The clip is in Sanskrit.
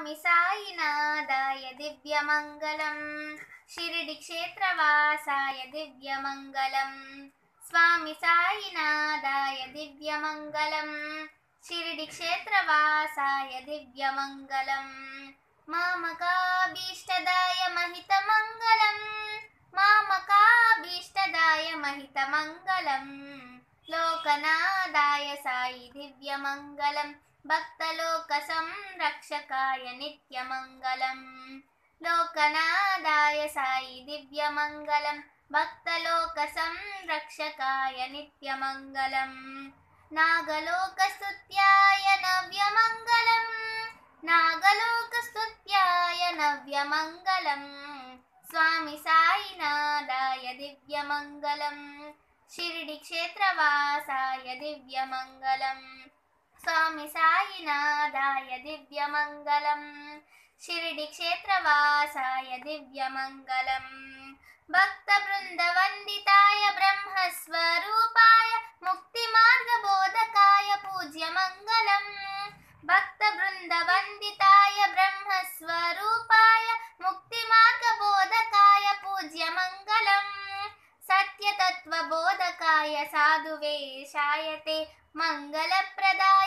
स्वामि सायिनादाय दिव्यमङ्गलम् शिरिडिक्षेत्रवासाय दिव्यमङ्गलम् स्वामि सायिनादाय दिव्यमङ्गलम् शिरिडिक्षेत्रवासाय दिव्यमङ्गलम् मामकाभीष्टदाय महितमङ्गलम् मामकाभीष्टदाय महितमङ्गलम् लोकनादाय सायि दिव्यमङ्गलम् भक्तलोकसं रक्षकाय नित्यमङ्गलं लोकनादाय सायि दिव्यमङ्गलम् भक्तलोकसं रक्षकाय नागलोकस्तुत्याय नव्यमङ्गलम् नागलोकस्तुत्याय नव्यमङ्गलम् स्वामि सायिनादाय दिव्यमङ्गलम् शिर्डिक्षेत्रवासाय दिव्यमङ्गलम् स्वामि सायिनादाय दिव्यमङ्गलम् शिर्डिक्षेत्रवासाय दिव्यमङ्गलम् भक्तबृन्दवन्दिताय ब्रह्मस्वरूपाय पूज्य मङ्गलम् भक्तवृन्दवन्दिताय ब्रह्मस्वरूपाय मुक्तिमार्गबोधकाय पूज्य मङ्गलम् सत्यतत्त्वबोधकाय साधुवेशाय ते मङ्गलप्रदा